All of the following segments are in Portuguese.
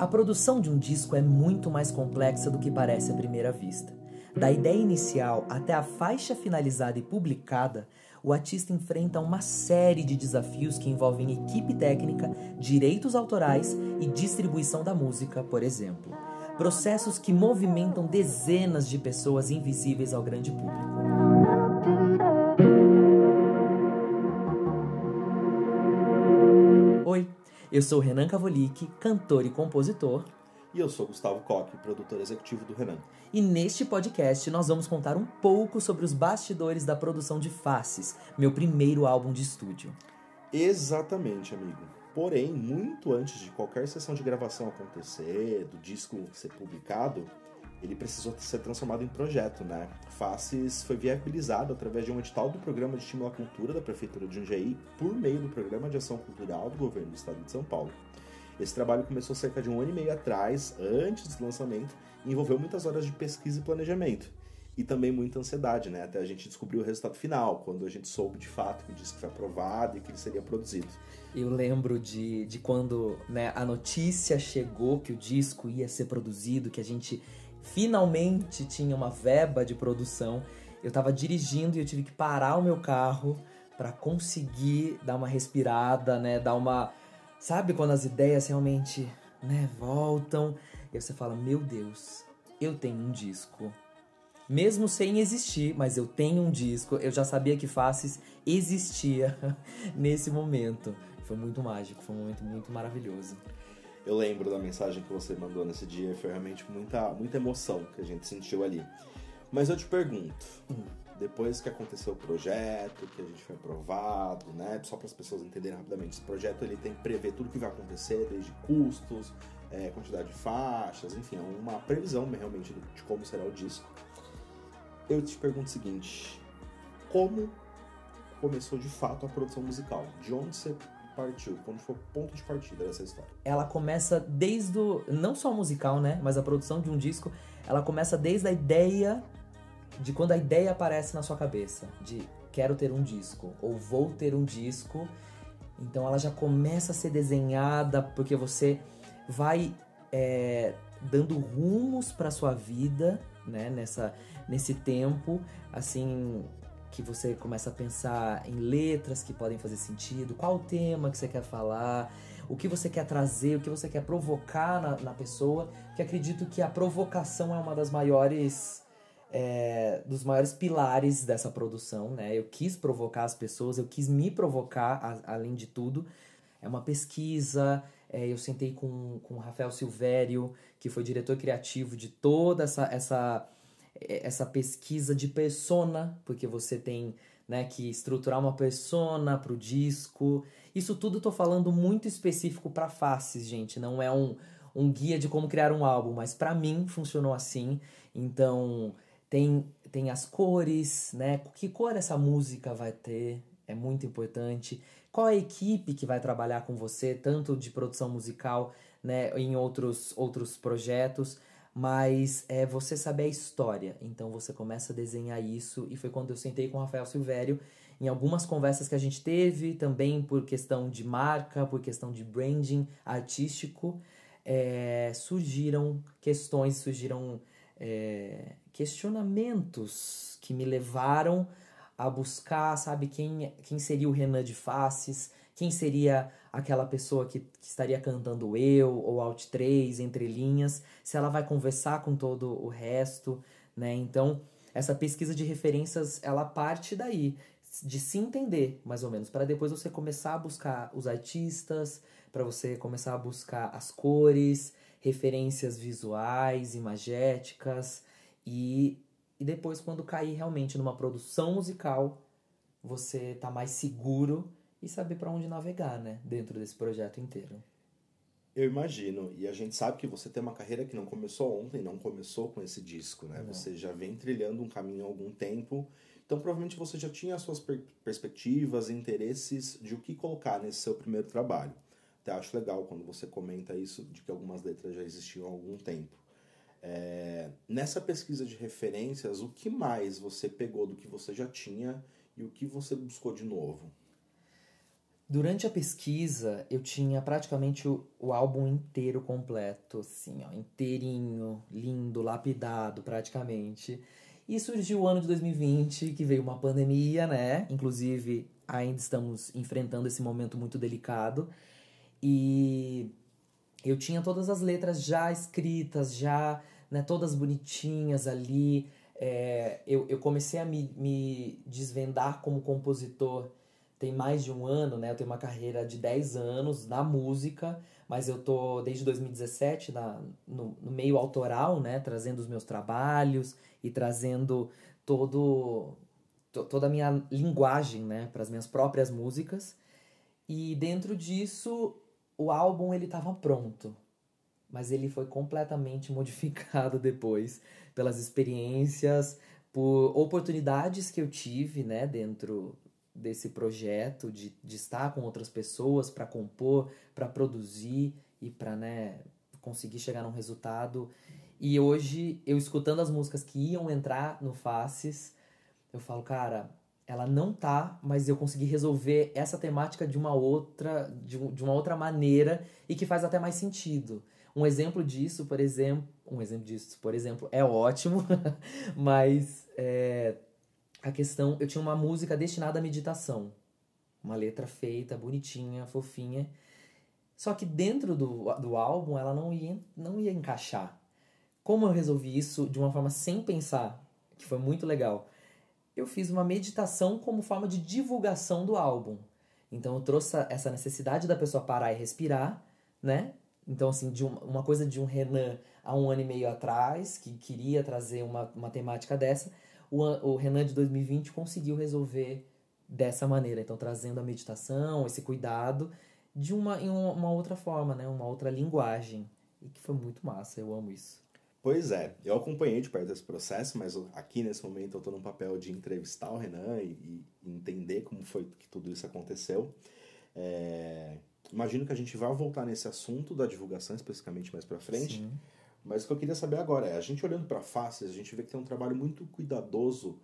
A produção de um disco é muito mais complexa do que parece à primeira vista. Da ideia inicial até a faixa finalizada e publicada, o artista enfrenta uma série de desafios que envolvem equipe técnica, direitos autorais e distribuição da música, por exemplo. Processos que movimentam dezenas de pessoas invisíveis ao grande público. Oi, eu sou Renan Cavolic, cantor e compositor. E eu sou Gustavo Koch, produtor executivo do Renan. E neste podcast nós vamos contar um pouco sobre os bastidores da produção de Faces, meu primeiro álbum de estúdio. Exatamente, amigo. Porém, muito antes de qualquer sessão de gravação acontecer, do disco ser publicado, ele precisou ser transformado em projeto, né? Faces foi viabilizado através de um edital do Programa de Estímulo à Cultura da Prefeitura de Jundiaí por meio do Programa de Ação Cultural do Governo do Estado de São Paulo. Esse trabalho começou cerca de um ano e meio atrás, antes do lançamento, e envolveu muitas horas de pesquisa e planejamento. E também muita ansiedade, né? Até a gente descobrir o resultado final, quando a gente soube de fato que o disco foi aprovado e que ele seria produzido. Eu lembro de, de quando né, a notícia chegou que o disco ia ser produzido, que a gente finalmente tinha uma verba de produção. Eu estava dirigindo e eu tive que parar o meu carro para conseguir dar uma respirada, né? Dar uma Sabe quando as ideias realmente, né, voltam e você fala: "Meu Deus, eu tenho um disco". Mesmo sem existir, mas eu tenho um disco, eu já sabia que Faces existia nesse momento. Foi muito mágico, foi um momento muito maravilhoso. Eu lembro da mensagem que você mandou nesse dia, foi realmente muita, muita emoção que a gente sentiu ali. Mas eu te pergunto, hum depois que aconteceu o projeto, que a gente foi aprovado, né? Só para as pessoas entenderem rapidamente, esse projeto ele tem que prever tudo que vai acontecer, desde custos, é, quantidade de faixas, enfim, é uma previsão realmente de como será o disco. Eu te pergunto o seguinte: como começou de fato a produção musical? De onde você partiu? Quando foi o ponto de partida dessa história? Ela começa desde o, não só musical, né, mas a produção de um disco, ela começa desde a ideia de quando a ideia aparece na sua cabeça, de quero ter um disco ou vou ter um disco. Então ela já começa a ser desenhada porque você vai é, dando rumos para sua vida, né? Nessa, nesse tempo, assim que você começa a pensar em letras que podem fazer sentido, qual o tema que você quer falar, o que você quer trazer, o que você quer provocar na, na pessoa, que acredito que a provocação é uma das maiores é, dos maiores pilares dessa produção, né? Eu quis provocar as pessoas, eu quis me provocar, a, além de tudo. É uma pesquisa, é, eu sentei com, com o Rafael Silvério, que foi diretor criativo de toda essa, essa, é, essa pesquisa de persona, porque você tem né, que estruturar uma persona para o disco. Isso tudo eu tô falando muito específico para faces, gente. Não é um, um guia de como criar um álbum, mas para mim funcionou assim. Então, tem, tem as cores, né? Que cor essa música vai ter? É muito importante. Qual a equipe que vai trabalhar com você, tanto de produção musical, né, em outros, outros projetos, mas é você saber a história. Então você começa a desenhar isso, e foi quando eu sentei com o Rafael Silvério em algumas conversas que a gente teve, também por questão de marca, por questão de branding artístico, é, surgiram questões, surgiram é, questionamentos que me levaram a buscar, sabe, quem, quem seria o Renan de Faces, quem seria aquela pessoa que, que estaria cantando eu ou Alt 3, entre linhas, se ela vai conversar com todo o resto, né? Então, essa pesquisa de referências, ela parte daí, de se entender, mais ou menos, para depois você começar a buscar os artistas, para você começar a buscar as cores, referências visuais, imagéticas e, e depois quando cair realmente numa produção musical, você tá mais seguro e saber para onde navegar, né, dentro desse projeto inteiro. Eu imagino, e a gente sabe que você tem uma carreira que não começou ontem, não começou com esse disco, né? Não. Você já vem trilhando um caminho há algum tempo, então provavelmente você já tinha as suas per perspectivas, interesses de o que colocar nesse seu primeiro trabalho. Até acho legal quando você comenta isso, de que algumas letras já existiam há algum tempo. É, nessa pesquisa de referências, o que mais você pegou do que você já tinha e o que você buscou de novo? Durante a pesquisa, eu tinha praticamente o, o álbum inteiro completo, assim, ó, inteirinho, lindo, lapidado praticamente. E surgiu o ano de 2020, que veio uma pandemia, né? Inclusive, ainda estamos enfrentando esse momento muito delicado. E eu tinha todas as letras já escritas, já né, todas bonitinhas ali. É, eu, eu, comecei a me, me, desvendar como compositor tem mais de um ano, né? Eu tenho uma carreira de 10 anos na música, mas eu tô desde 2017 na, no, no meio autoral, né? Trazendo os meus trabalhos e trazendo todo, to, toda a minha linguagem, né? Para as minhas próprias músicas. E dentro disso o álbum ele estava pronto, mas ele foi completamente modificado depois pelas experiências, por oportunidades que eu tive, né, dentro desse projeto de, de estar com outras pessoas para compor, para produzir e para, né, conseguir chegar num resultado. E hoje eu escutando as músicas que iam entrar no Faces, eu falo, cara, ela não tá, mas eu consegui resolver essa temática de uma outra, de, de uma outra maneira e que faz até mais sentido. Um exemplo disso, por exemplo, um exemplo disso, por exemplo, é ótimo, mas é, a questão, eu tinha uma música destinada à meditação, uma letra feita, bonitinha, fofinha, só que dentro do, do álbum ela não ia, não ia encaixar. Como eu resolvi isso de uma forma sem pensar, que foi muito legal eu fiz uma meditação como forma de divulgação do álbum. Então eu trouxe essa necessidade da pessoa parar e respirar, né? Então, assim, de uma, uma coisa de um Renan há um ano e meio atrás, que queria trazer uma, uma temática dessa, o, o Renan de 2020 conseguiu resolver dessa maneira. Então, trazendo a meditação, esse cuidado, de uma, em uma outra forma, né? Uma outra linguagem. E que foi muito massa, eu amo isso. Pois é, eu acompanhei de perto esse processo, mas aqui nesse momento eu estou no papel de entrevistar o Renan e, e, entender como foi que tudo isso aconteceu. É, imagino que a gente vai voltar nesse assunto da divulgação especificamente mais para frente. Sim. Mas o que eu queria saber agora é, a gente olhando para faces, a gente vê que tem um trabalho muito cuidadoso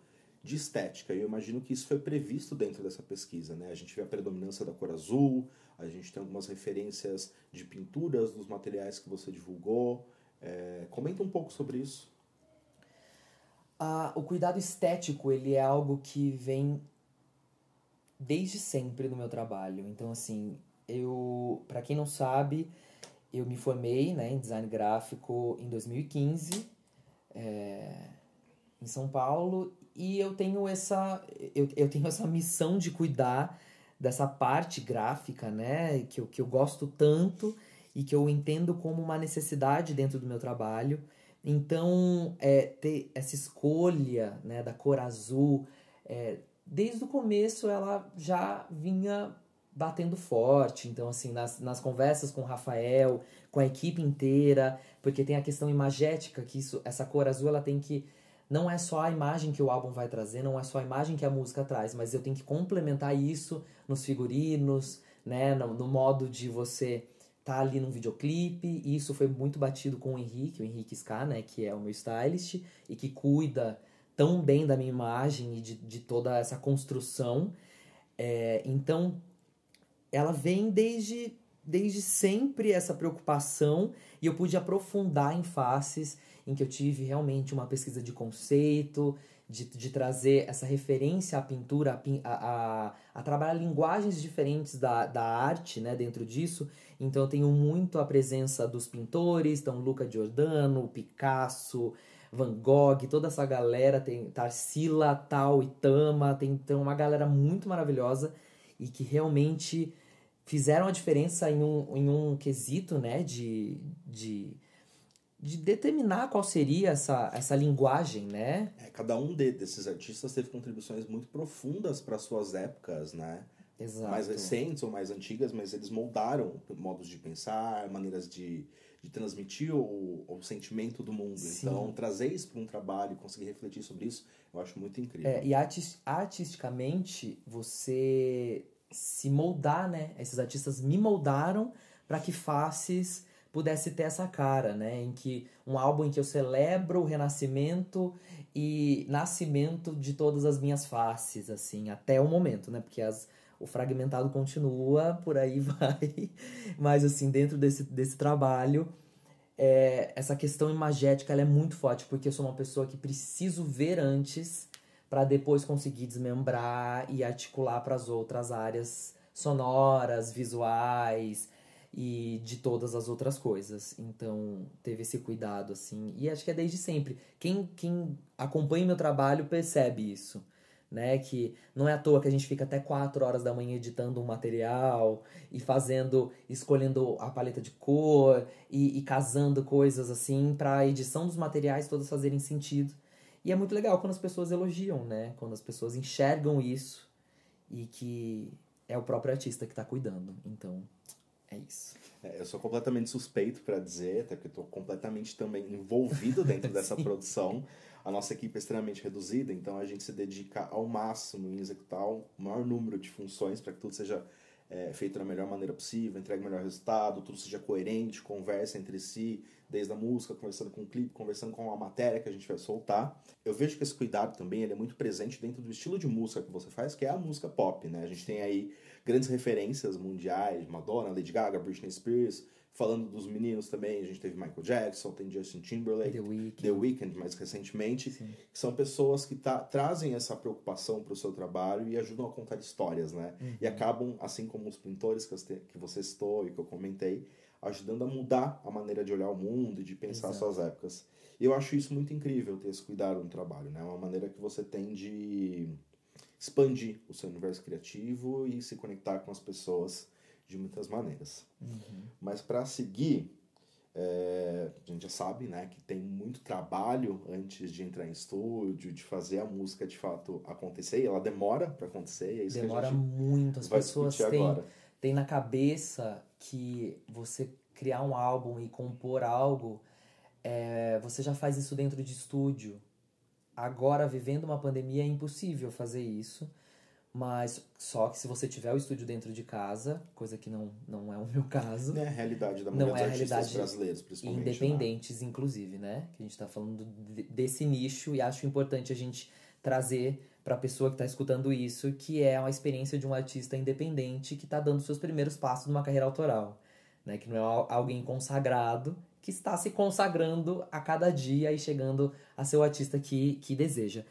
de estética. E eu imagino que isso foi previsto dentro dessa pesquisa, né? A gente vê a predominância da cor azul, a gente tem algumas referências de pinturas dos materiais que você divulgou. É, comenta um pouco sobre isso. Ah, o cuidado estético ele é algo que vem desde sempre no meu trabalho. Então, assim, eu, para quem não sabe, eu me formei né, em design gráfico em 2015, é, em São Paulo, e eu tenho essa, eu, eu tenho essa missão de cuidar dessa parte gráfica, né, que que eu gosto tanto e que eu entendo como uma necessidade dentro do meu trabalho. Então, é, ter essa escolha né, da cor azul, é, desde o começo ela já vinha batendo forte. Então, assim, nas, nas conversas com o Rafael, com a equipe inteira, porque tem a questão imagética, que isso, essa cor azul ela tem que. Não é só a imagem que o álbum vai trazer, não é só a imagem que a música traz, mas eu tenho que complementar isso nos figurinos, né? No, no modo de você tá ali num videoclipe, e isso foi muito batido com o Henrique, o Henrique Ska, né, que é o meu stylist, e que cuida tão bem da minha imagem e de, de toda essa construção. É, então, ela vem desde, desde sempre essa preocupação, e eu pude aprofundar em faces em que eu tive realmente uma pesquisa de conceito, de, de trazer essa referência à pintura, a, a, a trabalhar linguagens diferentes da, da arte né, dentro disso. Então eu tenho muito a presença dos pintores, então Luca Giordano, Picasso, Van Gogh, toda essa galera, tem Tarsila, Tal, Itama, tem então uma galera muito maravilhosa e que realmente fizeram a diferença em um, em um quesito, né, de, de, de determinar qual seria essa, essa linguagem, né? É, cada um de, desses artistas teve contribuições muito profundas para suas épocas, né? Exato. mais recentes ou mais antigas, mas eles moldaram modos de pensar, maneiras de, de transmitir o, o sentimento do mundo. Sim. Então, trazer isso para um trabalho, e conseguir refletir sobre isso, eu acho muito incrível. É, e artis, artisticamente, você se moldar, né? Esses artistas me moldaram para que faces pudesse ter essa cara, né? Em que um álbum em que eu celebro o renascimento e nascimento de todas as minhas faces, assim, até o momento, né? Porque as o fragmentado continua, por aí vai. Mas, assim, dentro desse, desse trabalho, é, essa questão imagética é muito forte, porque eu sou uma pessoa que preciso ver antes para depois conseguir desmembrar e articular para as outras áreas sonoras, visuais e de todas as outras coisas. Então, teve esse cuidado assim, e acho que é desde sempre. Quem quem acompanha meu trabalho percebe isso né? Que não é à toa que a gente fica até 4 horas da manhã editando um material e fazendo, escolhendo a paleta de cor e, e casando coisas assim para a edição dos materiais todas fazerem sentido. E é muito legal quando as pessoas elogiam, né? Quando as pessoas enxergam isso e que é o próprio artista que está cuidando. Então, é isso. É, eu sou completamente suspeito para dizer, até porque estou completamente também envolvido dentro dessa produção. A nossa equipe é extremamente reduzida, então a gente se dedica ao máximo em executar o maior número de funções para que tudo seja é, feito da melhor maneira possível, entregue o melhor resultado, tudo seja coerente, conversa entre si, desde a música, conversando com o clipe, conversando com a matéria que a gente vai soltar. Eu vejo que esse cuidado também ele é muito presente dentro do estilo de música que você faz, que é a música pop, né? A gente tem aí grandes referências mundiais, Madonna, Lady Gaga, Britney Spears, Falando dos meninos também, a gente teve Michael Jackson, tem Justin Timberlake, The Weeknd, The Weeknd mais recentemente, que são pessoas que tá, trazem essa preocupação para o seu trabalho e ajudam a contar histórias, né? Uhum. E acabam, assim como os pintores que, te, que você citou e que eu comentei, ajudando a mudar a maneira de olhar o mundo e de pensar Exato. suas épocas. E eu acho isso muito incrível, ter esse cuidado no trabalho, né? É uma maneira que você tem de expandir o seu universo criativo e se conectar com as pessoas de muitas maneiras. Uhum. Mas para seguir, é, a gente já sabe né, que tem muito trabalho antes de entrar em estúdio, de fazer a música de fato acontecer, e ela demora para acontecer, é isso demora que a gente muito, as pessoas têm, têm na cabeça que você criar um álbum e compor algo, é, você já faz isso dentro de estúdio. Agora, vivendo uma pandemia, é impossível fazer isso. Mas só que se você tiver o estúdio dentro de casa, coisa que não, não é o meu caso. Não é a realidade da maioria não é a realidade brasileiros, principalmente. Né? Independentes, né? inclusive, né? Que a gente está falando desse nicho e acho importante a gente trazer para a pessoa que está escutando isso que é uma experiência de um artista independente que está dando seus primeiros passos numa carreira autoral. Né? Que não é alguém consagrado, que está se consagrando a cada dia e chegando a ser o artista que, que deseja.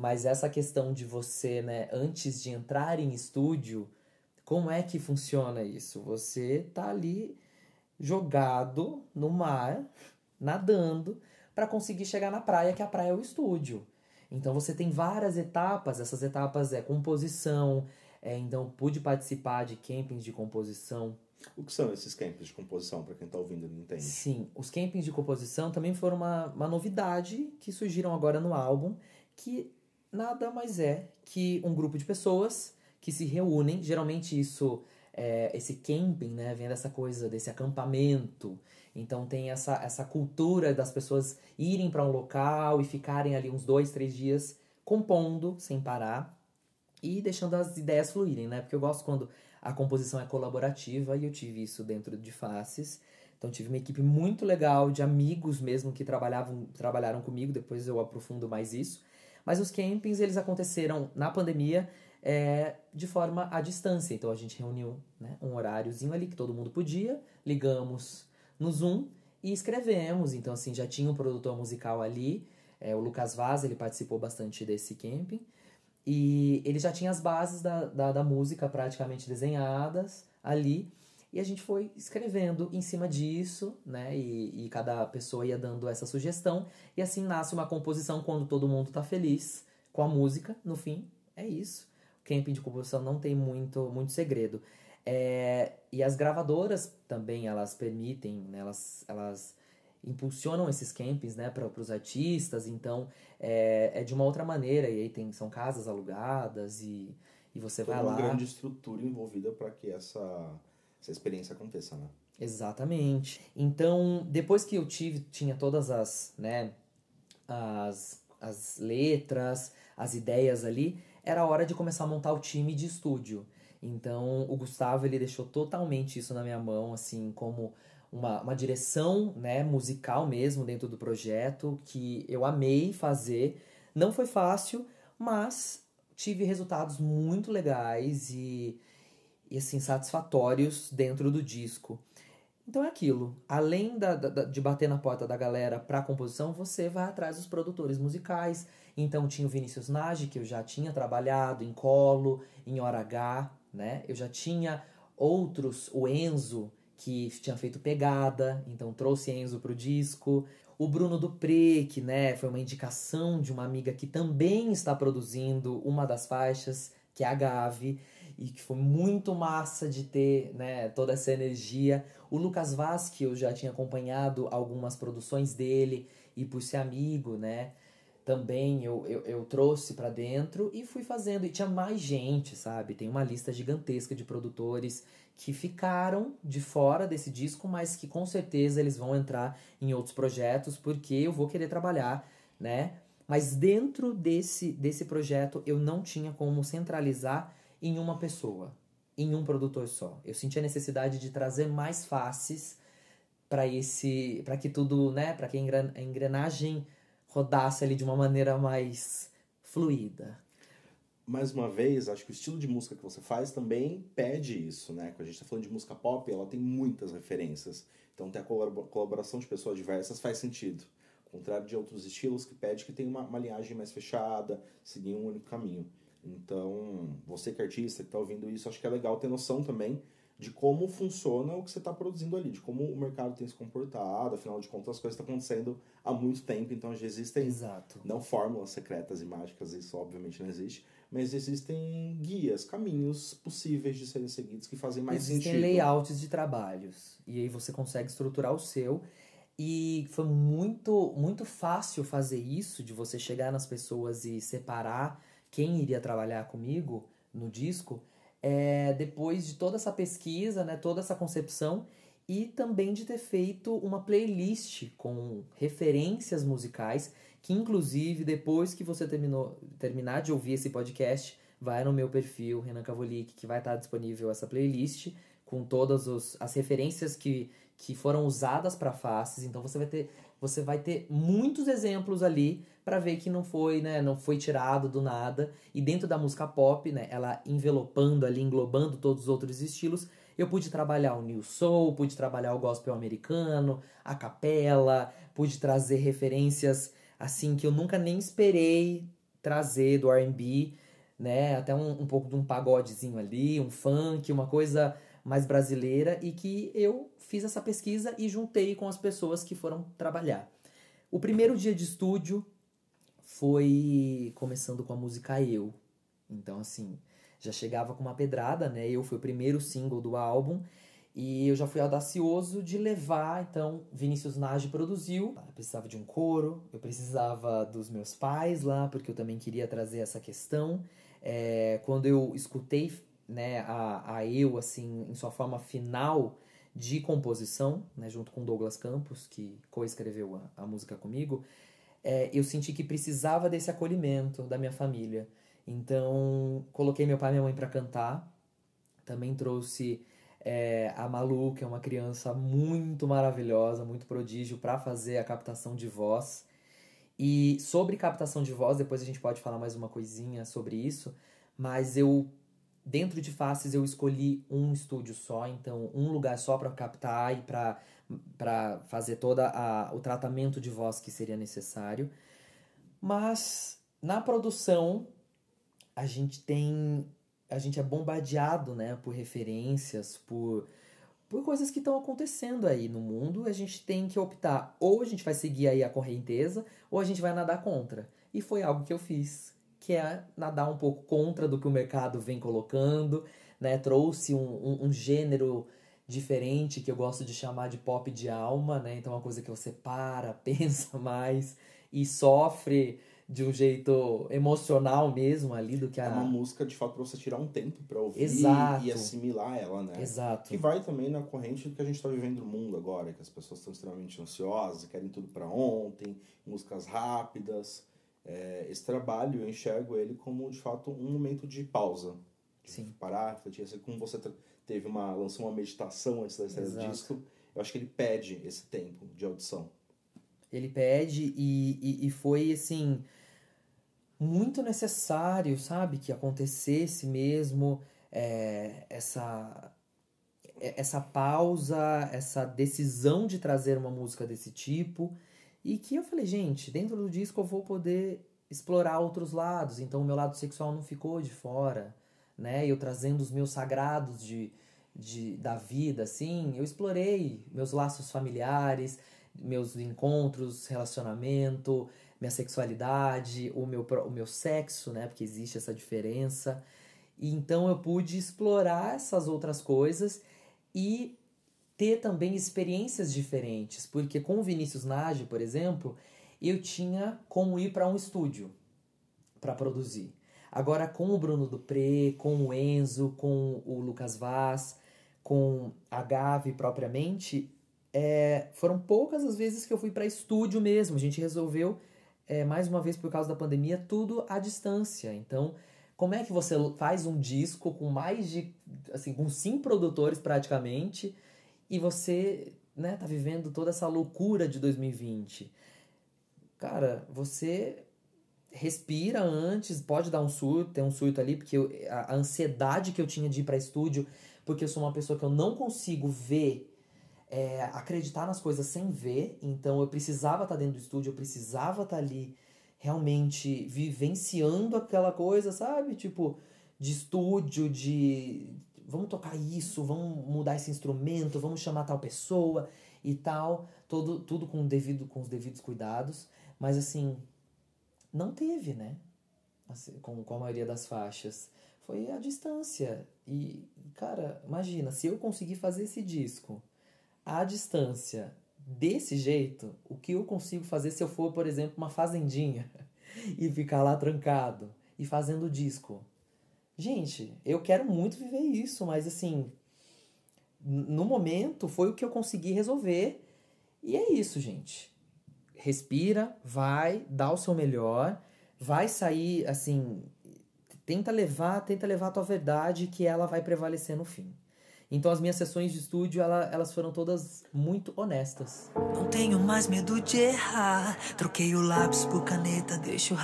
Mas essa questão de você, né, antes de entrar em estúdio, como é que funciona isso? Você tá ali jogado no mar, nadando, para conseguir chegar na praia, que a praia é o estúdio. Então você tem várias etapas, essas etapas é composição, é, então pude participar de campings de composição. O que são esses campings de composição, para quem está ouvindo e não entende? Sim, os campings de composição também foram uma, uma novidade que surgiram agora no álbum, que nada mais é que um grupo de pessoas que se reúnem, geralmente isso é, esse camping, né, vem dessa coisa desse acampamento. Então tem essa, essa cultura das pessoas irem para um local e ficarem ali uns dois, três dias compondo sem parar e deixando as ideias fluírem, né? Porque eu gosto quando a composição é colaborativa e eu tive isso dentro de Faces. Então tive uma equipe muito legal de amigos mesmo que trabalhavam, trabalharam comigo, depois eu aprofundo mais isso. Mas os campings, eles aconteceram na pandemia é, de forma à distância. Então a gente reuniu né, um horáriozinho ali que todo mundo podia, ligamos no Zoom e escrevemos. Então, assim, já tinha um produtor musical ali, é, o Lucas Vaz, ele participou bastante desse camping. E ele já tinha as bases da, da, da música praticamente desenhadas ali. E a gente foi escrevendo em cima disso, né? E, e cada pessoa ia dando essa sugestão. E assim nasce uma composição quando todo mundo tá feliz com a música. No fim, é isso. Camping de composição não tem muito, muito segredo. É, e as gravadoras também, elas permitem, né, elas, elas impulsionam esses campings né, para os artistas, então é, é de uma outra maneira, e aí tem, são casas alugadas e, e você vai lá. uma grande estrutura envolvida para que essa essa experiência aconteça, né? Exatamente. Então, depois que eu tive, tinha todas as, né, as, as letras, as ideias ali, era hora de começar a montar o time de estúdio. Então, o Gustavo, ele deixou totalmente isso na minha mão, assim, como uma, uma direção, né, musical mesmo dentro do projeto, que eu amei fazer. Não foi fácil, mas tive resultados muito legais e e assim satisfatórios dentro do disco. Então é aquilo. Além da, da, de bater na porta da galera a composição, você vai atrás dos produtores musicais. Então tinha o Vinícius Nage, que eu já tinha trabalhado em Colo, em Hora H, né? Eu já tinha outros, o Enzo, que tinha feito pegada, então trouxe Enzo pro disco. O Bruno Dupré, que né, foi uma indicação de uma amiga que também está produzindo uma das faixas, que é a Gavi e que foi muito massa de ter né, toda essa energia. O Lucas Vaz, que eu já tinha acompanhado algumas produções dele e por ser amigo, né? Também eu, eu, eu trouxe para dentro e fui fazendo. E tinha mais gente, sabe? Tem uma lista gigantesca de produtores que ficaram de fora desse disco, mas que com certeza eles vão entrar em outros projetos, porque eu vou querer trabalhar, né? Mas dentro desse, desse projeto eu não tinha como centralizar em uma pessoa, em um produtor só. Eu senti a necessidade de trazer mais faces para esse, para que tudo, né, para que a engrenagem rodasse ali de uma maneira mais fluida. Mais uma vez, acho que o estilo de música que você faz também pede isso, né? Quando a gente está falando de música pop, ela tem muitas referências. Então, ter a colaboração de pessoas diversas faz sentido contrário de outros estilos que pede que tenha uma, uma linhagem mais fechada, seguir um único caminho. Então, você que é artista, que está ouvindo isso, acho que é legal ter noção também de como funciona o que você está produzindo ali, de como o mercado tem se comportado, afinal de contas as coisas estão acontecendo há muito tempo, então já existem Exato. não fórmulas secretas e mágicas, isso obviamente não existe, mas existem guias, caminhos possíveis de serem seguidos que fazem mais existem sentido. Existem layouts de trabalhos, e aí você consegue estruturar o seu, e foi muito, muito fácil fazer isso, de você chegar nas pessoas e separar quem iria trabalhar comigo no disco, é, depois de toda essa pesquisa, né, toda essa concepção, e também de ter feito uma playlist com referências musicais, que inclusive depois que você terminou, terminar de ouvir esse podcast, vai no meu perfil, Renan Cavolic, que vai estar disponível essa playlist com todas os, as referências que, que foram usadas para faces. Então você vai ter você vai ter muitos exemplos ali para ver que não foi, né, não foi tirado do nada. E dentro da música pop, né, ela envelopando ali, englobando todos os outros estilos, eu pude trabalhar o new soul, pude trabalhar o gospel americano, a capela, pude trazer referências assim que eu nunca nem esperei trazer do R&B, né, até um, um pouco de um pagodezinho ali, um funk, uma coisa mais brasileira e que eu fiz essa pesquisa e juntei com as pessoas que foram trabalhar. O primeiro dia de estúdio foi começando com a música Eu. Então, assim, já chegava com uma pedrada, né? Eu fui o primeiro single do álbum e eu já fui audacioso de levar. Então, Vinícius Nage produziu. Eu precisava de um coro, eu precisava dos meus pais lá, porque eu também queria trazer essa questão. É, quando eu escutei né, a, a eu, assim, em sua forma final de composição, né, junto com Douglas Campos, que coescreveu a, a música comigo, é, eu senti que precisava desse acolhimento da minha família. Então, coloquei meu pai e minha mãe para cantar. Também trouxe é, a Malu, que é uma criança muito maravilhosa, muito prodígio, para fazer a captação de voz. E sobre captação de voz, depois a gente pode falar mais uma coisinha sobre isso, mas eu dentro de faces eu escolhi um estúdio só, então um lugar só para captar e para fazer todo o tratamento de voz que seria necessário. Mas na produção a gente tem a gente é bombardeado, né, por referências, por por coisas que estão acontecendo aí no mundo, a gente tem que optar ou a gente vai seguir aí a correnteza ou a gente vai nadar contra. E foi algo que eu fiz que é nadar um pouco contra do que o mercado vem colocando, né? Trouxe um, um, um gênero diferente que eu gosto de chamar de pop de alma, né? Então é uma coisa que você para, pensa mais e sofre de um jeito emocional mesmo ali do que a... É uma música, de fato, pra você tirar um tempo pra ouvir Exato. e assimilar ela, né? Exato. Que vai também na corrente do que a gente tá vivendo no mundo agora, que as pessoas estão extremamente ansiosas, querem tudo para ontem, músicas rápidas é, esse trabalho, eu enxergo ele como, de fato, um momento de pausa. De Sim. parar, refletir. Assim, como você teve uma, lançou uma meditação antes da estreia do disco, eu acho que ele pede esse tempo de audição. Ele pede e, e, e foi, assim, muito necessário, sabe? Que acontecesse mesmo é, essa é, essa pausa, essa decisão de trazer uma música desse tipo. E que eu falei, gente, dentro do disco eu vou poder explorar outros lados, então o meu lado sexual não ficou de fora, né? Eu trazendo os meus sagrados de, de da vida, assim, eu explorei meus laços familiares, meus encontros, relacionamento, minha sexualidade, o meu, o meu sexo, né? Porque existe essa diferença. E então eu pude explorar essas outras coisas e ter também experiências diferentes, porque com o Vinícius Nage, por exemplo, eu tinha como ir para um estúdio para produzir. Agora com o Bruno Dupré, com o Enzo, com o Lucas Vaz, com a Gavi propriamente, é, foram poucas as vezes que eu fui para estúdio mesmo. A gente resolveu, é, mais uma vez por causa da pandemia, tudo à distância. Então, como é que você faz um disco com mais de, assim, com cinco produtores praticamente? e você né, tá vivendo toda essa loucura de 2020. Cara, você respira antes, pode dar um surto, ter um surto ali, porque eu, a, a ansiedade que eu tinha de ir para estúdio, porque eu sou uma pessoa que eu não consigo ver é, acreditar nas coisas sem ver, então eu precisava estar tá dentro do estúdio, eu precisava estar tá ali realmente vivenciando aquela coisa, sabe? Tipo, de estúdio, de vamos tocar isso, vamos mudar esse instrumento, vamos chamar tal pessoa e tal, todo, tudo com, devido, com os devidos cuidados, mas assim, não teve, né? Assim, com, com a maioria das faixas. Foi a distância. E, cara, imagina, se eu conseguir fazer esse disco à distância, desse jeito, o que eu consigo fazer se eu for, por exemplo, uma fazendinha e ficar lá trancado e fazendo disco? Gente, eu quero muito viver isso, mas assim, no momento foi o que eu consegui resolver. E é isso, gente. Respira, vai, dá o seu melhor, vai sair assim, tenta levar, tenta levar a tua verdade que ela vai prevalecer no fim. Então as minhas sessões de estúdio, ela, elas foram todas muito honestas. Não tenho mais medo de errar. Troquei o lápis por caneta, deixo o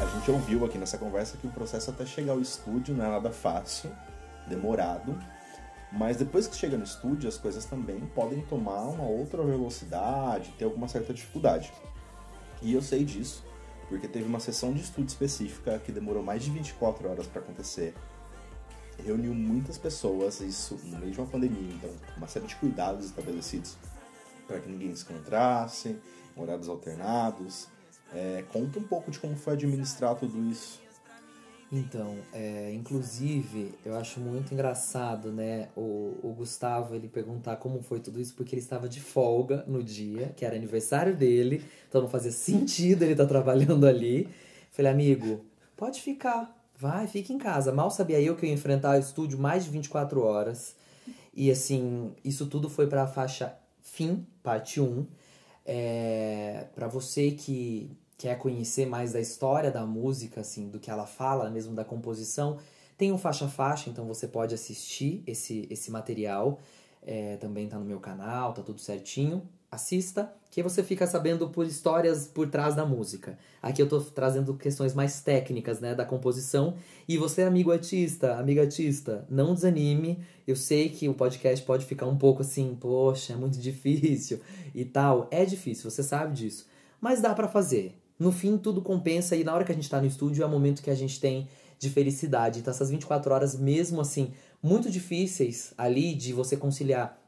a gente ouviu aqui nessa conversa que o processo até chegar ao estúdio não é nada fácil, demorado, mas depois que chega no estúdio, as coisas também podem tomar uma outra velocidade, ter alguma certa dificuldade. E eu sei disso, porque teve uma sessão de estúdio específica que demorou mais de 24 horas para acontecer. Reuniu muitas pessoas, isso no meio de uma pandemia, então uma série de cuidados estabelecidos para que ninguém se encontrasse, horários alternados, é, conta um pouco de como foi administrar tudo isso. Então, é, inclusive, eu acho muito engraçado, né, o, o, Gustavo ele perguntar como foi tudo isso, porque ele estava de folga no dia, que era aniversário dele, então não fazia sentido ele estar tá trabalhando ali. Falei, amigo, pode ficar, vai, fica em casa. Mal sabia eu que eu ia enfrentar o estúdio mais de 24 horas. E assim, isso tudo foi para a faixa fim, parte 1. É, para você que quer conhecer mais da história da música, assim, do que ela fala, mesmo da composição, tem um faixa faixa, então você pode assistir esse, esse material. É, também tá no meu canal, tá tudo certinho. Assista, que você fica sabendo por histórias por trás da música. Aqui eu tô trazendo questões mais técnicas, né, da composição. E você, amigo artista, amiga artista, não desanime. Eu sei que o podcast pode ficar um pouco assim, poxa, é muito difícil e tal. É difícil, você sabe disso. Mas dá para fazer. No fim, tudo compensa e na hora que a gente tá no estúdio é o momento que a gente tem de felicidade. Então, essas 24 horas, mesmo assim, muito difíceis ali de você conciliar.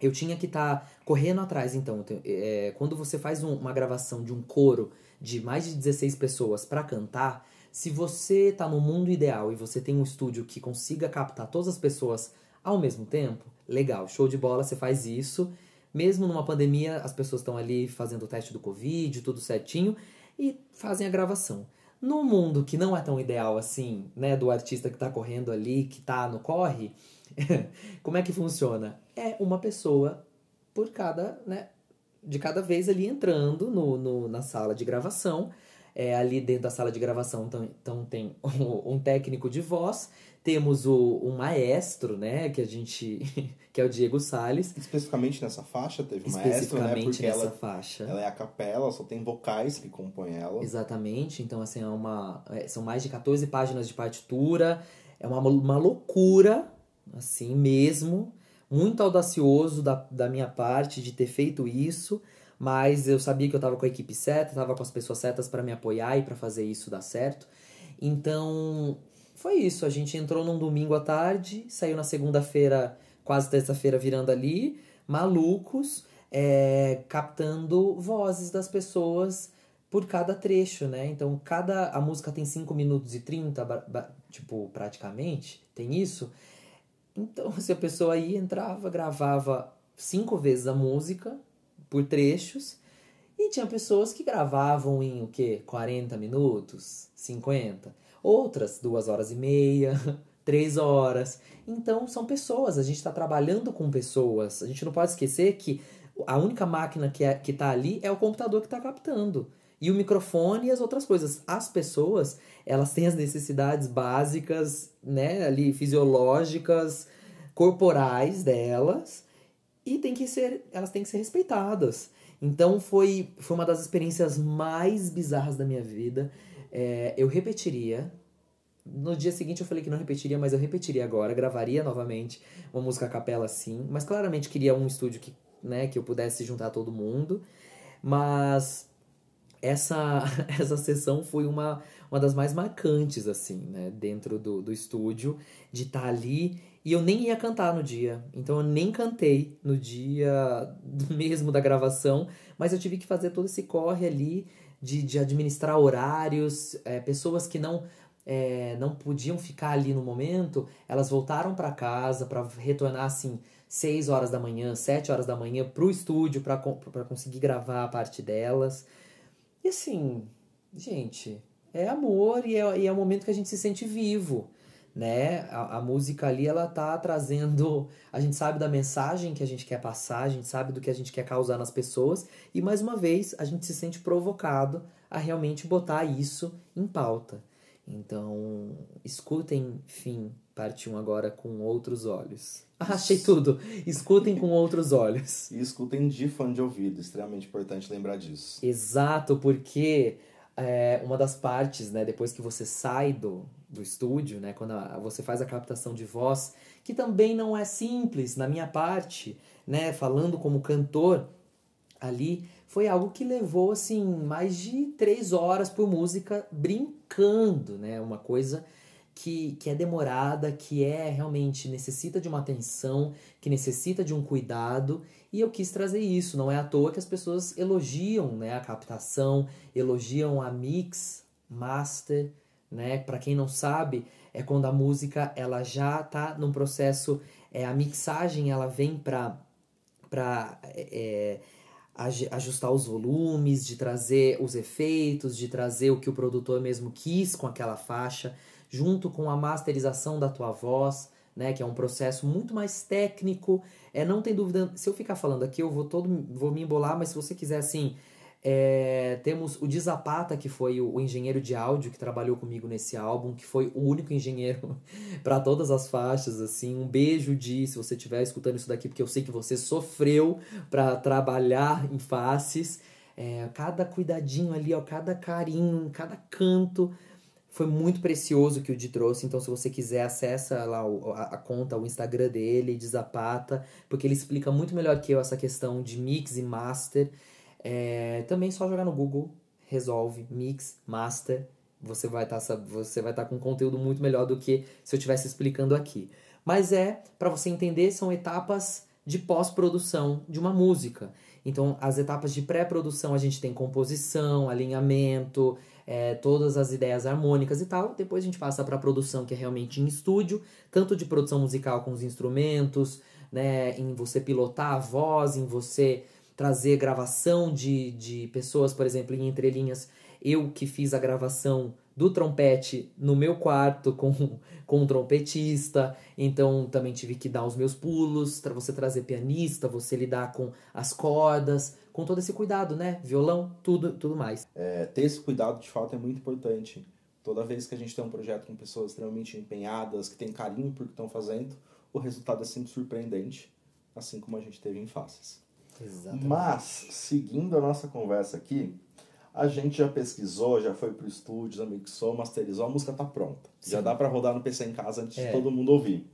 Eu tinha que estar tá correndo atrás, então. É, quando você faz um, uma gravação de um coro de mais de 16 pessoas para cantar, se você tá no mundo ideal e você tem um estúdio que consiga captar todas as pessoas ao mesmo tempo, legal, show de bola, você faz isso. Mesmo numa pandemia, as pessoas estão ali fazendo o teste do Covid, tudo certinho e fazem a gravação. No mundo que não é tão ideal assim, né, do artista que tá correndo ali, que tá no corre, como é que funciona? É uma pessoa por cada, né, de cada vez ali entrando no, no na sala de gravação é, ali dentro da sala de gravação, então, então tem um, técnico de voz, temos o, maestro, né, que a gente, que é o Diego Sales. Especificamente nessa faixa teve um maestro, né, porque nessa ela, faixa. ela é a capela, só tem vocais que compõem ela. Exatamente, então assim, é uma, é, são mais de 14 páginas de partitura, é uma, uma loucura, assim mesmo, muito audacioso da, da minha parte de ter feito isso, mas eu sabia que eu estava com a equipe certa, estava com as pessoas certas para me apoiar e para fazer isso dar certo. Então, foi isso. A gente entrou num domingo à tarde, saiu na segunda-feira, quase terça-feira, virando ali, malucos, é, captando vozes das pessoas por cada trecho, né? Então, cada a música tem 5 minutos e 30, tipo, praticamente, tem isso. Então, se a pessoa aí entrava, gravava cinco vezes a música, por trechos. E tinha pessoas que gravavam em o quê? 40 minutos, 50, outras duas horas e meia, três horas. Então são pessoas, a gente está trabalhando com pessoas. A gente não pode esquecer que a única máquina que é, está ali é o computador que está captando. E o microfone e as outras coisas. As pessoas, elas têm as necessidades básicas, né, ali, fisiológicas, corporais delas e tem que ser, elas têm que ser respeitadas. Então foi, foi uma das experiências mais bizarras da minha vida. É, eu repetiria. No dia seguinte eu falei que não repetiria, mas eu repetiria agora, gravaria novamente uma música a capela sim, mas claramente queria um estúdio que, né, que eu pudesse juntar todo mundo. Mas essa, essa sessão foi uma, uma das mais marcantes, assim, né? Dentro do, do estúdio, de estar tá ali e eu nem ia cantar no dia. Então eu nem cantei no dia mesmo da gravação. Mas eu tive que fazer todo esse corre ali de, de administrar horários, é, pessoas que não. É, não podiam ficar ali no momento, elas voltaram para casa para retornar assim 6 horas da manhã, 7 horas da manhã pro estúdio para conseguir gravar a parte delas. E assim, gente, é amor e é, e é momento que a gente se sente vivo né? A, a, música ali ela tá trazendo, a gente sabe da mensagem que a gente quer passar, a gente sabe do que a gente quer causar nas pessoas e mais uma vez a gente se sente provocado a realmente botar isso em pauta. Então, escutem, fim, parte 1 agora com outros olhos. achei tudo. Escutem com outros olhos. E escutem de fã de ouvido, extremamente importante lembrar disso. Exato, porque é, uma das partes, né, depois que você sai do, do estúdio, né, quando a, você faz a captação de voz, que também não é simples na minha parte, né, falando como cantor ali, foi algo que levou assim mais de três horas por música brincando, né, uma coisa que, que é demorada, que é realmente necessita de uma atenção, que necessita de um cuidado e eu quis trazer isso, não é à toa que as pessoas elogiam né, a captação, elogiam a mix, master, né? Para quem não sabe, é quando a música ela já tá num processo, é, a mixagem ela vem para pra é, é ajustar os volumes, de trazer os efeitos, de trazer o que o produtor mesmo quis com aquela faixa, junto com a masterização da tua voz, né, que é um processo muito mais técnico. É, não tem dúvida, se eu ficar falando aqui, eu vou todo vou me embolar, mas se você quiser assim, é, temos o Desapata que foi o, o, engenheiro de áudio que trabalhou comigo nesse álbum, que foi o único engenheiro para todas as faixas, assim. Um beijo de se você estiver escutando isso daqui, porque eu sei que você sofreu para trabalhar em faces. É, cada cuidadinho ali, ó, cada carinho, cada canto foi muito precioso o que o Di trouxe, então se você quiser, acessa lá a, a, conta, o Instagram dele, de Zapata, porque ele explica muito melhor que eu essa questão de mix e master. É, também só jogar no Google, resolve, mix, master, você vai tá, estar tá com conteúdo muito melhor do que se eu estivesse explicando aqui. Mas é, para você entender, são etapas de pós-produção de uma música. Então, as etapas de pré-produção a gente tem composição, alinhamento, é, todas as ideias harmônicas e tal. Depois a gente passa para a produção, que é realmente em estúdio, tanto de produção musical com os instrumentos, né, em você pilotar a voz, em você trazer gravação de, de pessoas, por exemplo, em entrelinhas. Eu que fiz a gravação do trompete no meu quarto com, com um trompetista, então também tive que dar os meus pulos, para você trazer pianista, você lidar com as cordas, com todo esse cuidado, né? Violão, tudo, tudo mais. É, ter esse cuidado de fato é muito importante. Toda vez que a gente tem um projeto com pessoas extremamente empenhadas, que tem carinho por que estão fazendo, o resultado é sempre surpreendente, assim como a gente teve em Faces. Exatamente. Mas, seguindo a nossa conversa aqui, a gente já pesquisou, já foi pro estúdio, já mixou, masterizou, a música tá pronta. Sim. Já dá para rodar no PC em casa antes é. de todo mundo ouvir.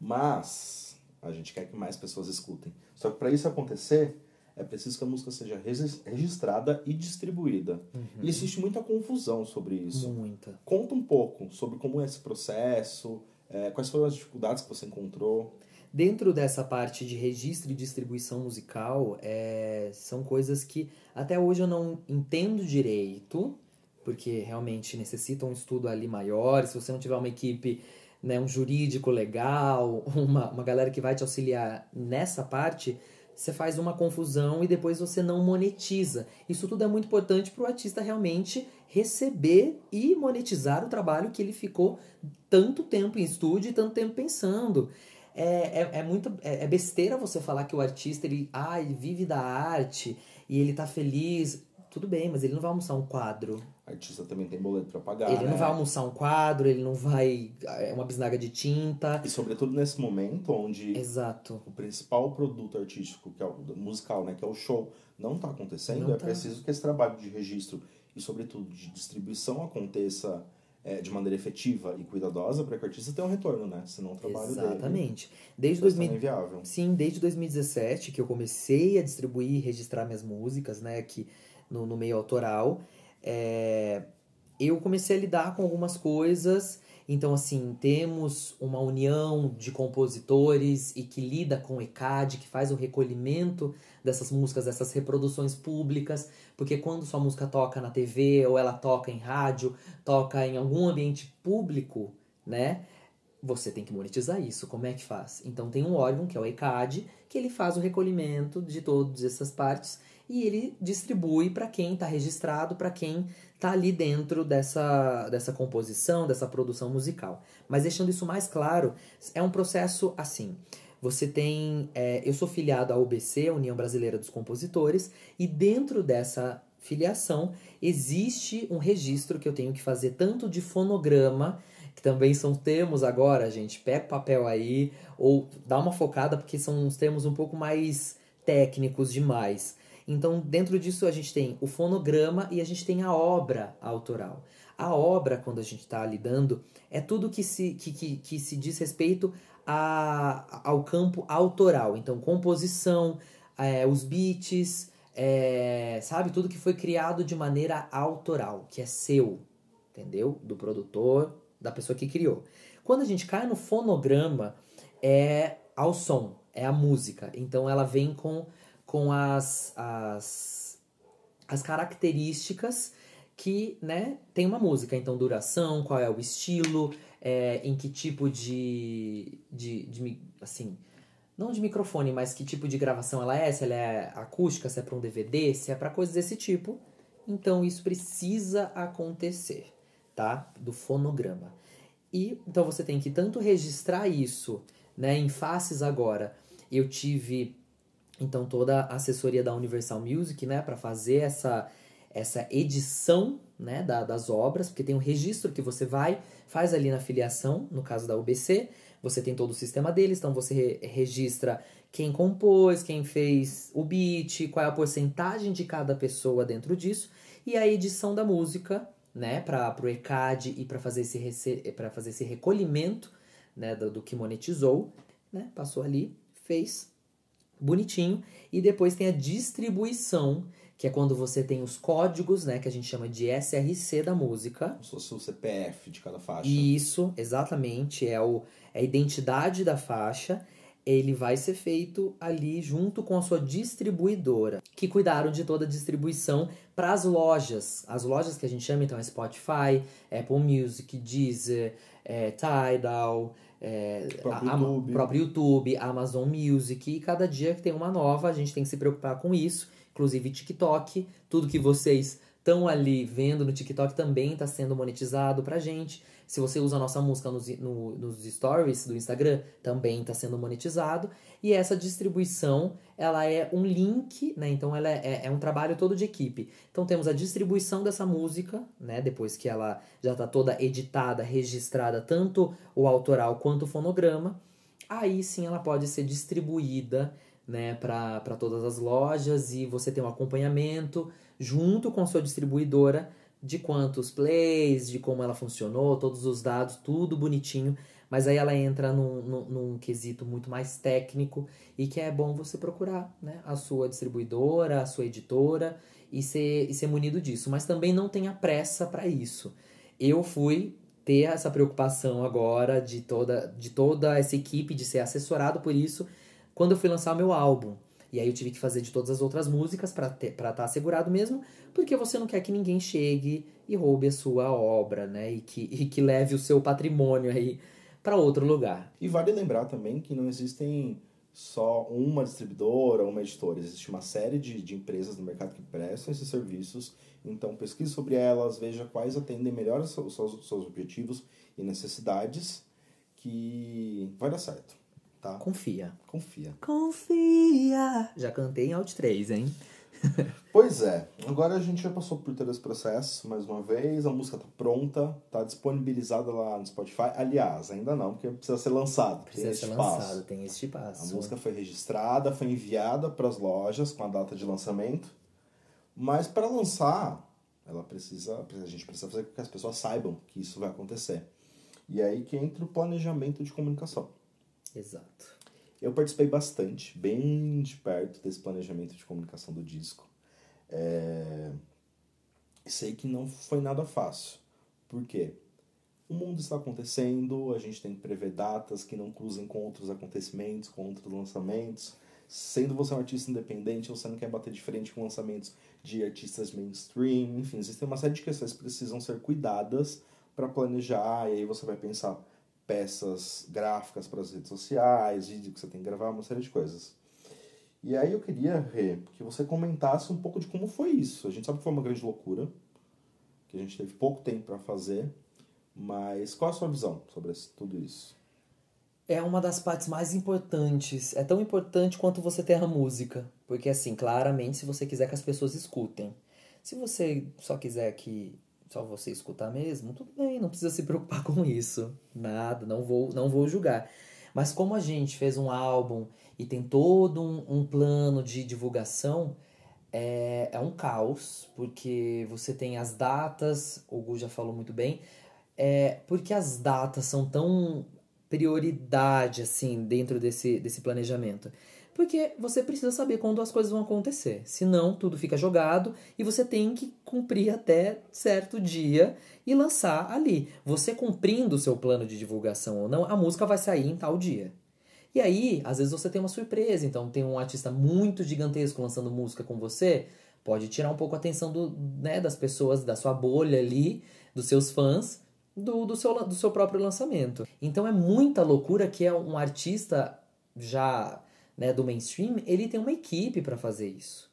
Mas a gente quer que mais pessoas escutem. Só que para isso acontecer, é preciso que a música seja registrada e distribuída. Uhum. E existe muita confusão sobre isso. Muita. Conta um pouco sobre como é esse processo, é, quais foram as dificuldades que você encontrou. Dentro dessa parte de registro e distribuição musical, é, são coisas que até hoje eu não entendo direito, porque realmente necessita um estudo ali maior. Se você não tiver uma equipe, né, um jurídico legal, uma, uma galera que vai te auxiliar nessa parte, você faz uma confusão e depois você não monetiza. Isso tudo é muito importante para o artista realmente receber e monetizar o trabalho que ele ficou tanto tempo em estúdio e tanto tempo pensando é, é, é muito é, é, besteira você falar que o artista ele, ah, vive da arte e ele tá feliz. Tudo bem, mas ele não vai almoçar um quadro. O artista também tem boleto para pagar. Ele né? não vai almoçar um quadro, ele não vai. É uma bisnaga de tinta. E sobretudo nesse momento onde. Exato. O principal produto artístico, que é o musical, né? Que é o show, não tá acontecendo. Não é tá. preciso que esse trabalho de registro e, sobretudo, de distribuição aconteça é, de maneira efetiva e cuidadosa para que o artista tenha um retorno, né? Senão o trabalho Exatamente. Tá dele, desde 2000... Sim, desde 2017 que eu comecei a distribuir e registrar minhas músicas, né? Aqui no, no meio autoral. É... Eu comecei a lidar com algumas coisas então, assim, temos uma união de compositores e que lida com o ECAD, que faz o recolhimento dessas músicas, dessas reproduções públicas, porque quando sua música toca na TV ou ela toca em rádio, toca em algum ambiente público, né? Você tem que monetizar isso. Como é que faz? Então, tem um órgão, que é o ECAD, que ele faz o recolhimento de todas essas partes e ele distribui para quem está registrado, para quem está ali dentro dessa, dessa composição, dessa produção musical. Mas deixando isso mais claro, é um processo assim. Você tem. É, eu sou filiado à UBC, União Brasileira dos Compositores, e dentro dessa filiação existe um registro que eu tenho que fazer tanto de fonograma que também são termos agora, gente, pega o papel aí, ou dá uma focada, porque são uns termos um pouco mais técnicos demais. Então, dentro disso, a gente tem o fonograma e a gente tem a obra autoral. A obra, quando a gente está lidando, é tudo que se, que, que, que se diz respeito a, ao campo autoral. Então, composição, é, os beats, é, sabe? Tudo que foi criado de maneira autoral, que é seu, entendeu? Do produtor, da pessoa que criou. Quando a gente cai no fonograma, é ao som, é a música. Então, ela vem com com as, as, as características que né, tem uma música. Então, duração, qual é o estilo, é, em que tipo de, de, de, assim, não de microfone, mas que tipo de gravação ela é, se ela é acústica, se é para um DVD, se é para coisas desse tipo. Então, isso precisa acontecer, tá? Do fonograma. E então você tem que tanto registrar isso, né, em faces agora. Eu tive então toda a assessoria da Universal Music, né, para fazer essa essa edição, né, da, das obras, porque tem um registro que você vai faz ali na filiação, no caso da UBC, você tem todo o sistema deles, então você re registra quem compôs, quem fez o beat, qual é a porcentagem de cada pessoa dentro disso e a edição da música, né, para o ECAD e para fazer esse para fazer esse recolhimento, né, do, do que monetizou, né, passou ali, fez bonitinho. E depois tem a distribuição, que é quando você tem os códigos, né, que a gente chama de SRC da música. Como se fosse o CPF de cada faixa. Isso, exatamente, é, o, é a identidade da faixa. Ele vai ser feito ali junto com a sua distribuidora, que cuidaram de toda a distribuição para as lojas. As lojas que a gente chama então é Spotify, Apple Music, Deezer, é, Tidal, é, próprio, a, YouTube. próprio YouTube, Amazon Music, e cada dia que tem uma nova, a gente tem que se preocupar com isso, inclusive TikTok, tudo que vocês estão ali vendo no TikTok também está sendo monetizado para gente. Se você usa a nossa música nos, no, nos stories do Instagram, também está sendo monetizado. E essa distribuição, ela é um link, né? Então ela é, é um trabalho todo de equipe. Então temos a distribuição dessa música, né? Depois que ela já está toda editada, registrada, tanto o autoral quanto o fonograma. Aí sim ela pode ser distribuída né, para todas as lojas e você tem um acompanhamento junto com sua distribuidora, de quantos plays, de como ela funcionou, todos os dados, tudo bonitinho. Mas aí ela entra num, num, num, quesito muito mais técnico e que é bom você procurar né, a sua distribuidora, a sua editora e ser, e ser munido disso. Mas também não tenha pressa para isso. Eu fui ter essa preocupação agora de toda, de toda essa equipe de ser assessorado por isso quando eu fui lançar o meu álbum. E aí eu tive que fazer de todas as outras músicas para estar tá assegurado mesmo, porque você não quer que ninguém chegue e roube a sua obra, né? E que, e que leve o seu patrimônio aí para outro lugar. E vale lembrar também que não existem só uma distribuidora, uma editora. Existe uma série de, de empresas no mercado que prestam esses serviços. Então pesquise sobre elas, veja quais atendem melhor os seus, seus objetivos e necessidades, que vai dar certo. Tá? Confia. Confia. Confia. Já cantei em Alt 3, hein? pois é. Agora a gente já passou por todo esse processo mais uma vez. A música tá pronta, tá disponibilizada lá no Spotify. Aliás, ainda não, porque precisa ser lançado. Precisa ser lançado, tem este passo. A música foi registrada, foi enviada para as lojas com a data de lançamento. Mas para lançar, ela precisa, a gente precisa fazer com que as pessoas saibam que isso vai acontecer. E é aí que entra o planejamento de comunicação. Exato. Eu participei bastante, bem de perto, desse planejamento de comunicação do disco. É... Sei que não foi nada fácil. Por quê? O mundo está acontecendo, a gente tem que prever datas que não cruzem com outros acontecimentos, com outros lançamentos. Sendo você um artista independente, você não quer bater de frente com lançamentos de artistas mainstream, enfim, existem uma série de questões que precisam ser cuidadas para planejar, e aí você vai pensar, peças gráficas para as redes sociais, vídeo que você tem que gravar, uma série de coisas. E aí eu queria, Rê, que você comentasse um pouco de como foi isso. A gente sabe que foi uma grande loucura, que a gente teve pouco tempo para fazer, mas qual a sua visão sobre tudo isso? É uma das partes mais importantes. É tão importante quanto você ter a música. Porque, assim, claramente, se você quiser que as pessoas escutem. Se você só quiser que só você escutar mesmo, tudo bem, não precisa se preocupar com isso. Nada, não vou, não vou julgar. Mas como a gente fez um álbum e tem todo um, um plano de divulgação, é, é um caos, porque você tem as datas, o Gu já falou muito bem, é, porque as datas são tão prioridade, assim, dentro desse, desse planejamento. Porque você precisa saber quando as coisas vão acontecer. Senão, tudo fica jogado e você tem que cumprir até certo dia e lançar ali. Você cumprindo o seu plano de divulgação ou não, a música vai sair em tal dia. E aí, às vezes você tem uma surpresa. Então, tem um artista muito gigantesco lançando música com você, pode tirar um pouco a atenção do, né, das pessoas, da sua bolha ali, dos seus fãs, do, do, seu, do seu próprio lançamento. Então, é muita loucura que é um artista já né, do mainstream, ele tem uma equipe para fazer isso.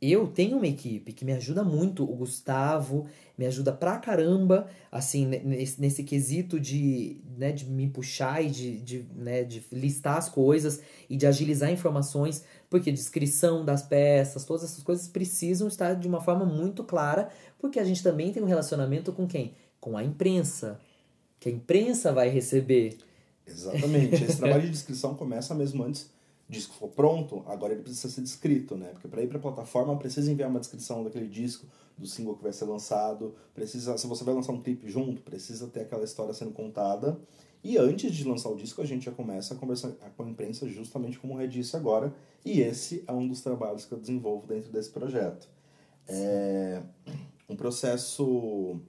Eu tenho uma equipe que me ajuda muito, o Gustavo me ajuda pra caramba, assim, nesse, nesse quesito de, né, de me puxar e de, de, né, de listar as coisas e de agilizar informações, porque descrição das peças, todas essas coisas precisam estar de uma forma muito clara, porque a gente também tem um relacionamento com quem? Com a imprensa, que a imprensa vai receber. Exatamente, esse trabalho de descrição começa mesmo antes disco ficou pronto, agora ele precisa ser descrito, né? Porque para ir para a plataforma precisa enviar uma descrição daquele disco, do single que vai ser lançado, precisa, se você vai lançar um clipe junto, precisa ter aquela história sendo contada. E antes de lançar o disco, a gente já começa a conversar com a imprensa justamente como o Red disse agora, e esse é um dos trabalhos que eu desenvolvo dentro desse projeto. É um processo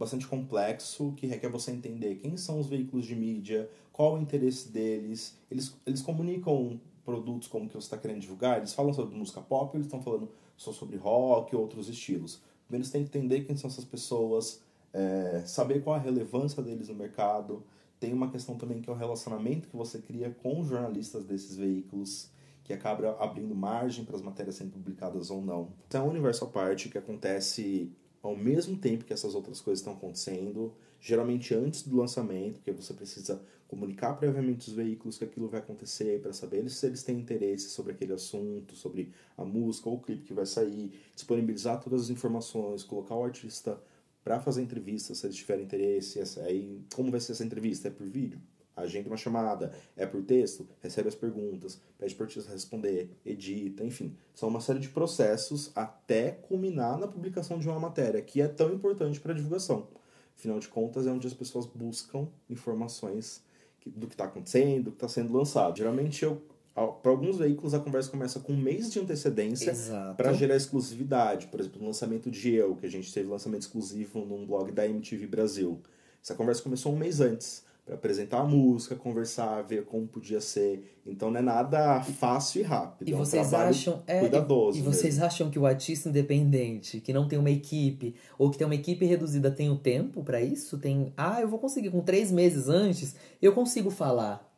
bastante complexo que requer você entender quem são os veículos de mídia, qual o interesse deles. Eles, eles comunicam produtos como que você está querendo divulgar, eles falam sobre música pop, eles estão falando só sobre rock outros estilos. Primeiro você tem que entender quem são essas pessoas, é, saber qual a relevância deles no mercado. Tem uma questão também que é o relacionamento que você cria com os jornalistas desses veículos, que acaba abrindo margem para as matérias serem publicadas ou não. Então é um universo à parte que acontece ao mesmo tempo que essas outras coisas estão acontecendo, geralmente antes do lançamento, porque você precisa comunicar previamente os veículos que aquilo vai acontecer para saber se eles têm interesse sobre aquele assunto, sobre a música ou o clipe que vai sair, disponibilizar todas as informações, colocar o artista para fazer entrevista se eles tiverem interesse, aí como vai ser essa entrevista? É por vídeo? agenda uma chamada, é por texto, recebe as perguntas, pede para o artista responder, edita, enfim. São uma série de processos até culminar na publicação de uma matéria, que é tão importante para a divulgação. Afinal de contas, é onde as pessoas buscam informações do que está acontecendo, do que está sendo lançado. Geralmente, eu para alguns veículos a conversa começa com um mês de antecedência para gerar exclusividade. Por exemplo, no lançamento de Eu, que a gente teve lançamento exclusivo num blog da MTV Brasil. Essa conversa começou um mês antes para apresentar a música, conversar, ver como podia ser. Então não é nada fácil e rápido. E é um vocês acham é, cuidadoso. E, e vocês mesmo. acham que o artista independente, que não tem uma equipe ou que tem uma equipe reduzida, tem o tempo para isso? Tem, ah, eu vou conseguir com três meses antes, eu consigo falar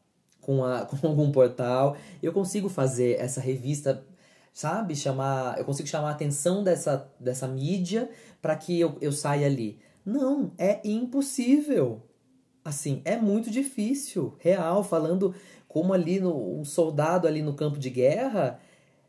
com, a, com algum portal, eu consigo fazer essa revista sabe chamar eu consigo chamar a atenção dessa, dessa mídia para que eu, eu saia ali não é impossível Assim, é muito difícil, real, falando como ali no, um soldado ali no campo de guerra,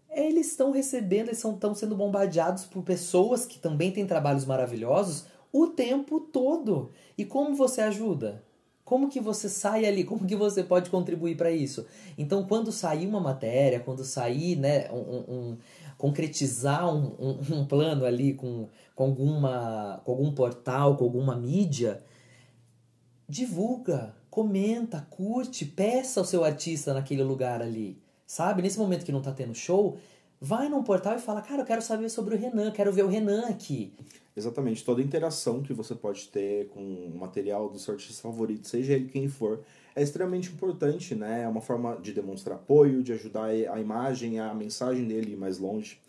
eles estão recebendo, eles estão sendo bombardeados por pessoas que também têm trabalhos maravilhosos o tempo todo. E como você ajuda? Como que você sai ali? Como que você pode contribuir para isso? Então, quando sair uma matéria, quando sair, né, um, um concretizar um, um, um, plano ali com, com, alguma, com algum portal, com alguma mídia, divulga, comenta, curte, peça ao seu artista naquele lugar ali. Sabe? Nesse momento que não tá tendo show, vai num portal e fala: Cara, eu quero saber sobre o Renan, quero ver o Renan aqui. Exatamente, toda interação que você pode ter com o material do seu artista favorito, seja ele quem for, é extremamente importante, né? É uma forma de demonstrar apoio, de ajudar a imagem, a mensagem dele ir mais longe.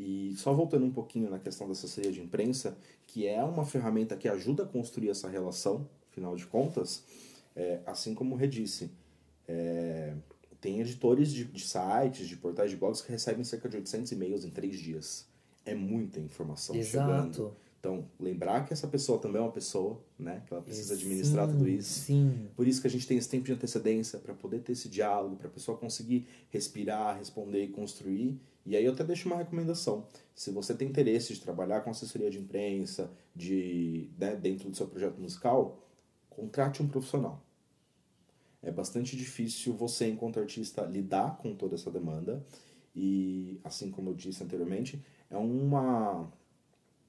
E só voltando um pouquinho na questão da assessoria de imprensa, que é uma ferramenta que ajuda a construir essa relação, Afinal de contas, é, assim como o Redice, é, tem editores de, de, sites, de portais de blogs que recebem cerca de 800 e-mails em três dias. É muita informação Exato. chegando. Então, lembrar que essa pessoa também é uma pessoa, né? Que ela precisa administrar sim, tudo isso. Sim. Por isso que a gente tem esse tempo de antecedência para poder ter esse diálogo, para a pessoa conseguir respirar, responder e construir. E aí eu até deixo uma recomendação. Se você tem interesse de trabalhar com assessoria de imprensa, de né, dentro do seu projeto musical, Contrate um profissional. É bastante difícil você, enquanto artista, lidar com toda essa demanda. E, assim como eu disse anteriormente, é uma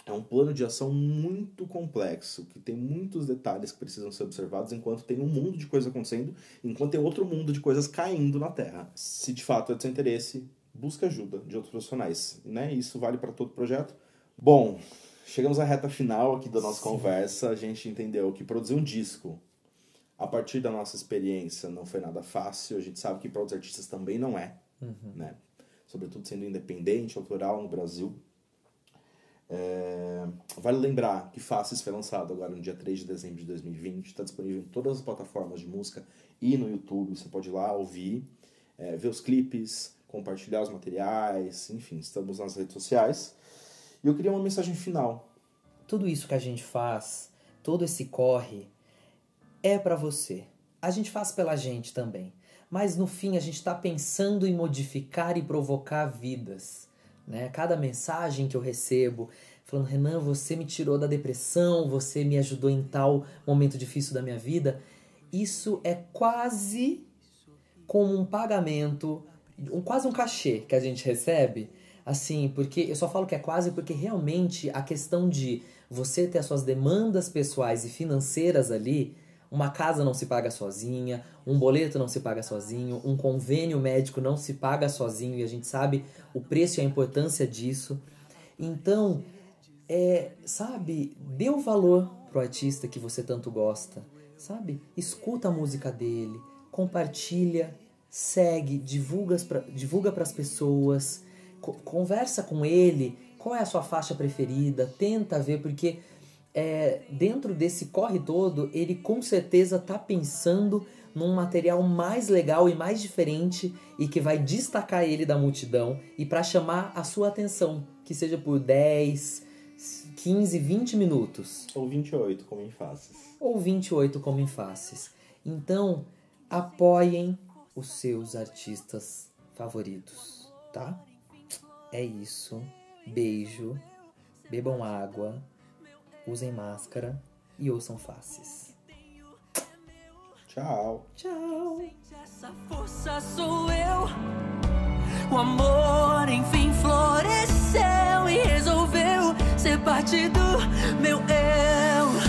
é um plano de ação muito complexo, que tem muitos detalhes que precisam ser observados enquanto tem um mundo de coisas acontecendo, enquanto tem outro mundo de coisas caindo na Terra. Se de fato é do seu interesse, busca ajuda de outros profissionais, né? Isso vale para todo projeto. Bom, Chegamos à reta final aqui da nossa Sim. conversa. A gente entendeu que produzir um disco, a partir da nossa experiência, não foi nada fácil. A gente sabe que para outros artistas também não é, uhum. né? Sobretudo sendo independente, autoral no Brasil. É... Vale lembrar que Faces foi lançado agora no dia 3 de dezembro de 2020. Está disponível em todas as plataformas de música e no YouTube. Você pode ir lá ouvir, é, ver os clipes, compartilhar os materiais. Enfim, estamos nas redes sociais. E eu queria uma mensagem final. Tudo isso que a gente faz, todo esse corre, é para você. A gente faz pela gente também. Mas no fim a gente está pensando em modificar e provocar vidas. Né? Cada mensagem que eu recebo, falando, Renan, você me tirou da depressão, você me ajudou em tal momento difícil da minha vida. Isso é quase como um pagamento, um, quase um cachê que a gente recebe assim, porque eu só falo que é quase porque realmente a questão de você ter as suas demandas pessoais e financeiras ali, uma casa não se paga sozinha, um boleto não se paga sozinho, um convênio médico não se paga sozinho e a gente sabe o preço e a importância disso. Então, é, sabe, dê o valor pro artista que você tanto gosta, sabe? Escuta a música dele, compartilha, segue, divulga para as pessoas conversa com ele, qual é a sua faixa preferida, tenta ver, porque é, dentro desse corre todo, ele com certeza tá pensando num material mais legal e mais diferente e que vai destacar ele da multidão e para chamar a sua atenção, que seja por 10, 15, 20 minutos. Ou 28, como em faces. Ou 28, como em faces. Então, apoiem os seus artistas favoritos, tá? É isso. Beijo. Bebam água. Usem máscara. E ouçam faces. Tchau. Tchau. Essa força sou eu. O amor enfim floresceu e resolveu ser parte do meu eu.